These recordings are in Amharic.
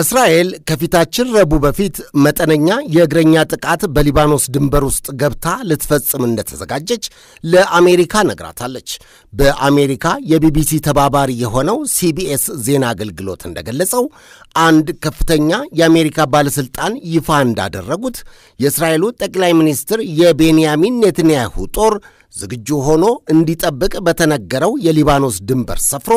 እስራኤል ከፊታችን ረቡዕ በፊት መጠነኛ የእግረኛ ጥቃት በሊባኖስ ድንበር ውስጥ ገብታ ልትፈጽም እንደተዘጋጀች ለአሜሪካ ነግራታለች። በአሜሪካ የቢቢሲ ተባባሪ የሆነው ሲቢኤስ ዜና አገልግሎት እንደገለጸው አንድ ከፍተኛ የአሜሪካ ባለሥልጣን ይፋ እንዳደረጉት የእስራኤሉ ጠቅላይ ሚኒስትር የቤንያሚን ኔትንያሁ ጦር ዝግጁ ሆኖ እንዲጠብቅ በተነገረው የሊባኖስ ድንበር ሰፍሮ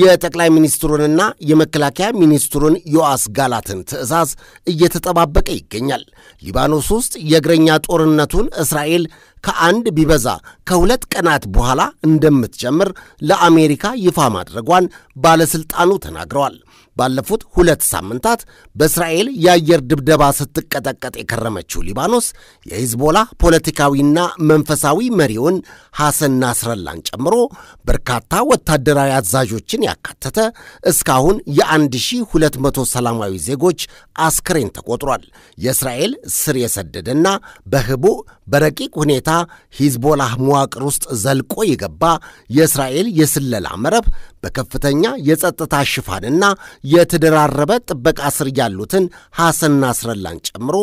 የጠቅላይ ሚኒስትሩንና የመከላከያ ሚኒስትሩን ዮአስ ጋላትን ትዕዛዝ እየተጠባበቀ ይገኛል። ሊባኖስ ውስጥ የእግረኛ ጦርነቱን እስራኤል ከአንድ ቢበዛ ከሁለት ቀናት በኋላ እንደምትጀምር ለአሜሪካ ይፋ ማድረጓን ባለሥልጣኑ ተናግረዋል። ባለፉት ሁለት ሳምንታት በእስራኤል የአየር ድብደባ ስትቀጠቀጥ የከረመችው ሊባኖስ የሂዝቦላ ፖለቲካዊና መንፈሳዊ መሪውን ሐሰን ናስረላን ጨምሮ በርካታ ወታደራዊ አዛዦችን ያካተተ እስካሁን የ1200 ሰላማዊ ዜጎች አስክሬን ተቆጥሯል። የእስራኤል ስር የሰደደና በህቡ በረቂቅ ሁኔታ ሂዝቦላህ መዋቅር ውስጥ ዘልቆ የገባ የእስራኤል የስለላ መረብ በከፍተኛ የጸጥታ ሽፋንና የተደራረበ ጥበቃ ስር ያሉትን ሐሰን ናስረላን ጨምሮ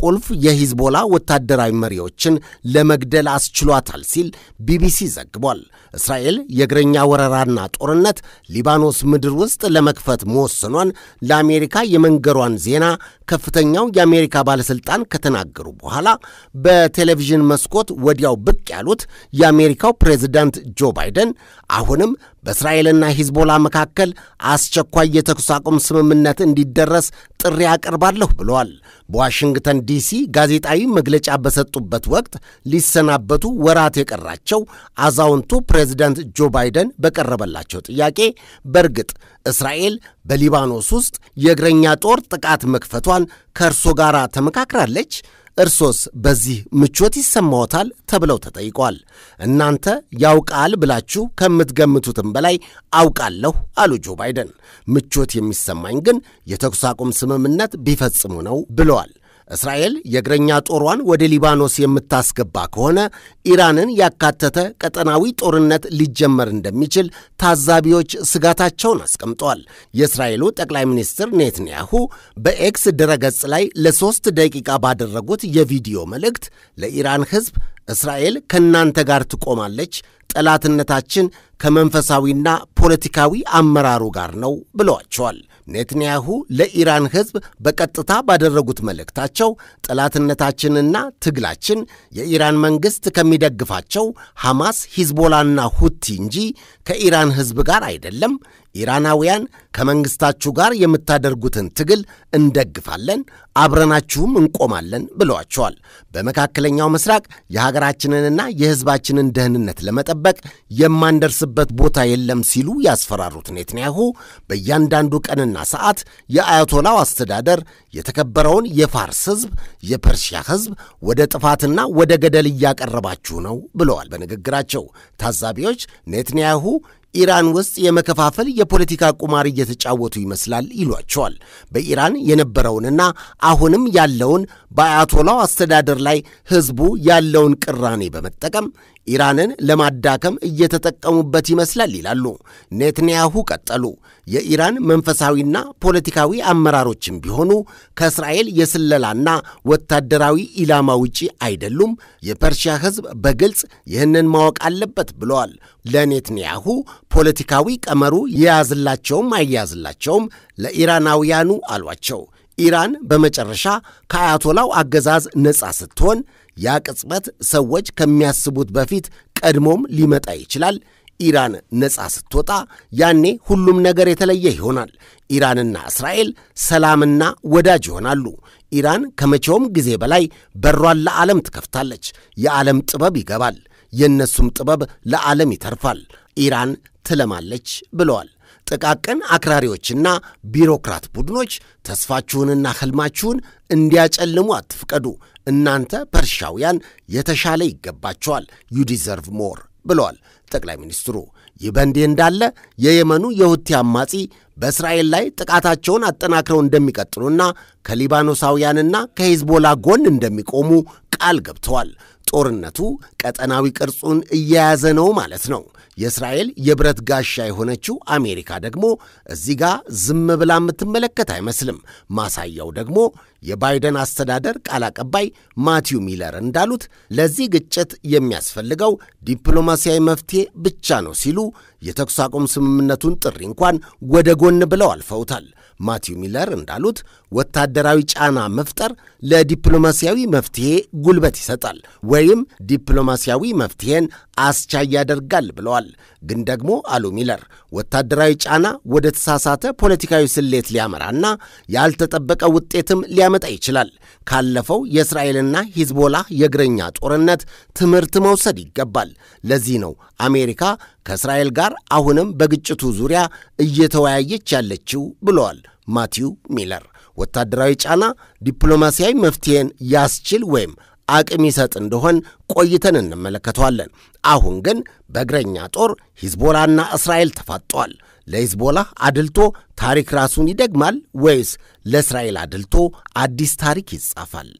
ቁልፍ የሂዝቦላ ወታደራዊ መሪዎችን ለመግደል አስችሏታል ሲል ቢቢሲ ዘግቧል። እስራኤል የእግረኛ ወረራና ጦርነት ሊባኖስ ምድር ውስጥ ለመክፈት መወሰኗን ለአሜሪካ የመንገሯን ዜና ከፍተኛው የአሜሪካ ባለሥልጣን ከተናገሩ በኋላ በቴሌቪዥን መስኮት ወዲያው ብቅ ያሉት የአሜሪካው ፕሬዝዳንት ጆ ባይደን አሁንም በእስራኤልና ሂዝቦላ መካከል አስቸኳይ የተኩስ አቁም ስምምነት እንዲደረስ ጥሪ አቀርባለሁ ብለዋል። በዋሽንግተን ዲሲ ጋዜጣዊ መግለጫ በሰጡበት ወቅት ሊሰናበቱ ወራት የቀራቸው አዛውንቱ ፕሬዝዳንት ጆ ባይደን በቀረበላቸው ጥያቄ በእርግጥ እስራኤል በሊባኖስ ውስጥ የእግረኛ ጦር ጥቃት መክፈቷን ከእርሶ ጋር ተመካክራለች እርሶስ በዚህ ምቾት ይሰማዎታል? ተብለው ተጠይቋል። እናንተ ያውቃል ብላችሁ ከምትገምቱትም በላይ አውቃለሁ አሉ ጆ ባይደን። ምቾት የሚሰማኝ ግን የተኩስ አቁም ስምምነት ቢፈጽሙ ነው ብለዋል። እስራኤል የእግረኛ ጦሯን ወደ ሊባኖስ የምታስገባ ከሆነ ኢራንን ያካተተ ቀጠናዊ ጦርነት ሊጀመር እንደሚችል ታዛቢዎች ስጋታቸውን አስቀምጠዋል። የእስራኤሉ ጠቅላይ ሚኒስትር ኔትንያሁ በኤክስ ድረገጽ ላይ ለሦስት ደቂቃ ባደረጉት የቪዲዮ መልእክት ለኢራን ሕዝብ እስራኤል ከእናንተ ጋር ትቆማለች፣ ጠላትነታችን ከመንፈሳዊና ፖለቲካዊ አመራሩ ጋር ነው ብለዋቸዋል። ኔትንያሁ ለኢራን ሕዝብ በቀጥታ ባደረጉት መልእክታቸው ጠላትነታችንና ትግላችን የኢራን መንግሥት ከሚደግፋቸው ሐማስ፣ ሂዝቦላና ሁቲ እንጂ ከኢራን ሕዝብ ጋር አይደለም፣ ኢራናውያን ከመንግሥታችሁ ጋር የምታደርጉትን ትግል እንደግፋለን፣ አብረናችሁም እንቆማለን ብለዋቸዋል። በመካከለኛው ምስራቅ የሀገራችንንና የሕዝባችንን ደህንነት ለመጠበቅ የማንደርስበት ቦታ የለም ሲሉ ያስፈራሩት ኔትንያሁ በእያንዳንዱ ቀንና ሰዓት የአያቶላው አስተዳደር የተከበረውን የፋርስ ሕዝብ፣ የፐርሺያ ሕዝብ ወደ ጥፋትና ወደ ገደል እያቀረባችሁ ነው ብለዋል። በንግግራቸው ታዛቢዎች ኔትንያሁ ኢራን ውስጥ የመከፋፈል የፖለቲካ ቁማር እየተጫወቱ ይመስላል ይሏቸዋል። በኢራን የነበረውንና አሁንም ያለውን በአያቶላው አስተዳደር ላይ ህዝቡ ያለውን ቅራኔ በመጠቀም ኢራንን ለማዳከም እየተጠቀሙበት ይመስላል ይላሉ። ኔትንያሁ ቀጠሉ። የኢራን መንፈሳዊና ፖለቲካዊ አመራሮችም ቢሆኑ ከእስራኤል የስለላና ወታደራዊ ኢላማ ውጪ አይደሉም። የፐርሺያ ህዝብ በግልጽ ይህንን ማወቅ አለበት ብለዋል። ለኔትንያሁ ፖለቲካዊ ቀመሩ የያዝላቸውም አያያዝላቸውም ለኢራናውያኑ አሏቸው። ኢራን በመጨረሻ ከአያቶላው አገዛዝ ነፃ ስትሆን ያ ቅጽበት ሰዎች ከሚያስቡት በፊት ቀድሞም ሊመጣ ይችላል። ኢራን ነፃ ስትወጣ ያኔ ሁሉም ነገር የተለየ ይሆናል። ኢራንና እስራኤል ሰላምና ወዳጅ ይሆናሉ። ኢራን ከመቼውም ጊዜ በላይ በሯን ለዓለም ትከፍታለች። የዓለም ጥበብ ይገባል። የእነሱም ጥበብ ለዓለም ይተርፋል፣ ኢራን ትለማለች ብለዋል። ጥቃቅን አክራሪዎችና ቢሮክራት ቡድኖች ተስፋችሁንና ሕልማችሁን እንዲያጨልሙ አትፍቀዱ። እናንተ ፐርሻውያን የተሻለ ይገባቸዋል፣ ዩ ዲዘርቭ ሞር ብለዋል ጠቅላይ ሚኒስትሩ። ይህ በእንዲህ እንዳለ የየመኑ የሁቲ አማጺ በእስራኤል ላይ ጥቃታቸውን አጠናክረው እንደሚቀጥሉና ከሊባኖሳውያንና ከሂዝቦላ ጎን እንደሚቆሙ ቃል ገብተዋል። ጦርነቱ ቀጠናዊ ቅርጹን እየያዘ ነው ማለት ነው። የእስራኤል የብረት ጋሻ የሆነችው አሜሪካ ደግሞ እዚህ ጋ ዝም ብላ የምትመለከት አይመስልም። ማሳያው ደግሞ የባይደን አስተዳደር ቃል አቀባይ ማቲው ሚለር እንዳሉት ለዚህ ግጭት የሚያስፈልገው ዲፕሎማሲያዊ መፍትሄ ብቻ ነው ሲሉ የተኩስ አቁም ስምምነቱን ጥሪ እንኳን ወደ ጎን ብለው አልፈውታል። ማቲው ሚለር እንዳሉት ወታደራዊ ጫና መፍጠር ለዲፕሎማሲያዊ መፍትሄ ጉልበት ይሰጣል። ወይም ዲፕሎማሲያዊ መፍትሄን አስቻይ ያደርጋል ብለዋል። ግን ደግሞ አሉ ሚለር ወታደራዊ ጫና ወደ ተሳሳተ ፖለቲካዊ ስሌት ሊያመራና ያልተጠበቀ ውጤትም ሊያመጣ ይችላል። ካለፈው የእስራኤልና ሂዝቦላ የእግረኛ ጦርነት ትምህርት መውሰድ ይገባል። ለዚህ ነው አሜሪካ ከእስራኤል ጋር አሁንም በግጭቱ ዙሪያ እየተወያየች ያለችው ብለዋል ማቲው ሚለር። ወታደራዊ ጫና ዲፕሎማሲያዊ መፍትሄን ያስችል ወይም አቅም ይሰጥ እንደሆን ቆይተን እንመለከተዋለን። አሁን ግን በእግረኛ ጦር ሂዝቦላና እስራኤል ተፋጠዋል። ለሂዝቦላ አድልቶ ታሪክ ራሱን ይደግማል ወይስ ለእስራኤል አድልቶ አዲስ ታሪክ ይጻፋል?